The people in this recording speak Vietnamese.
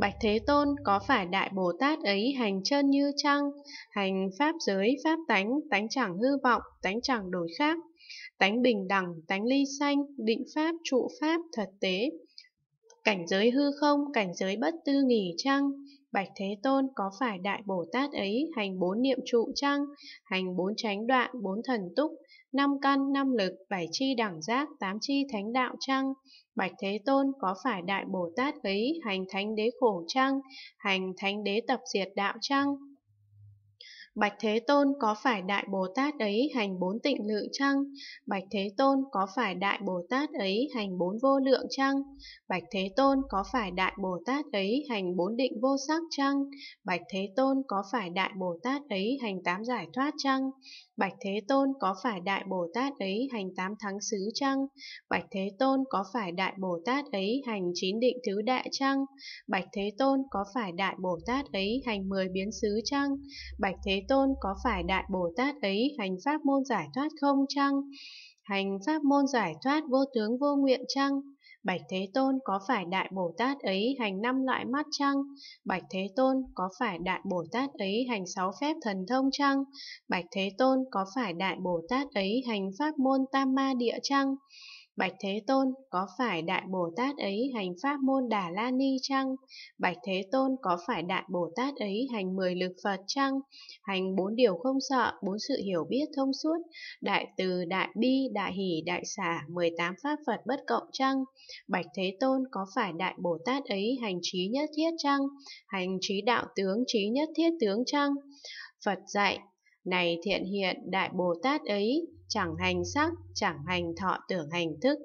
Bạch Thế Tôn có phải Đại Bồ Tát ấy hành chân như trăng, hành pháp giới, pháp tánh, tánh chẳng hư vọng, tánh chẳng đổi khác, tánh bình đẳng, tánh ly sanh, định pháp, trụ pháp, thật tế, Cảnh giới hư không, cảnh giới bất tư nghỉ chăng? Bạch Thế Tôn có phải Đại Bồ Tát ấy hành bốn niệm trụ chăng? Hành bốn tránh đoạn, bốn thần túc, năm căn, năm lực, bảy chi đẳng giác, tám chi thánh đạo chăng? Bạch Thế Tôn có phải Đại Bồ Tát ấy hành thánh đế khổ chăng? Hành thánh đế tập diệt đạo chăng? Bạch Thế Tôn có phải Đại Bồ Tát ấy hành bốn tịnh lự chăng? Bạch Thế Tôn có phải Đại Bồ Tát ấy hành bốn vô lượng chăng? Bạch Thế Tôn có phải Đại Bồ Tát ấy hành bốn định vô sắc chăng? Bạch Thế Tôn có phải Đại Bồ Tát ấy hành tám giải thoát chăng? Bạch Thế Tôn có phải Đại Bồ Tát ấy hành tám tháng xứ chăng? Bạch Thế Tôn có phải Đại Bồ Tát ấy hành chín định thứ đại chăng? Bạch Thế Tôn có phải Đại Bồ Tát ấy hành mười biến xứ chăng? Bạch Thế Tôn có phải Đại Bồ Tát ấy hành pháp môn giải thoát không chăng? Hành pháp môn giải thoát vô tướng vô nguyện chăng? Bạch Thế Tôn có phải Đại Bồ Tát ấy hành năm loại mắt chăng? Bạch Thế Tôn có phải Đại Bồ Tát ấy hành sáu phép thần thông chăng? Bạch Thế Tôn có phải Đại Bồ Tát ấy hành pháp môn Tam Ma Địa chăng? Bạch Thế Tôn có phải Đại Bồ Tát ấy hành pháp môn Đà La Ni chăng? Bạch Thế Tôn có phải Đại Bồ Tát ấy hành mười lực Phật chăng? Hành bốn điều không sợ, bốn sự hiểu biết thông suốt, Đại Từ, Đại Bi, Đại Hỷ, Đại Xả, 18 pháp Phật bất cộng chăng? Bạch Thế Tôn có phải Đại Bồ Tát ấy hành trí nhất thiết chăng? Hành trí đạo tướng, trí nhất thiết tướng chăng? Phật dạy này thiện hiện đại bồ tát ấy chẳng hành sắc chẳng hành thọ tưởng hành thức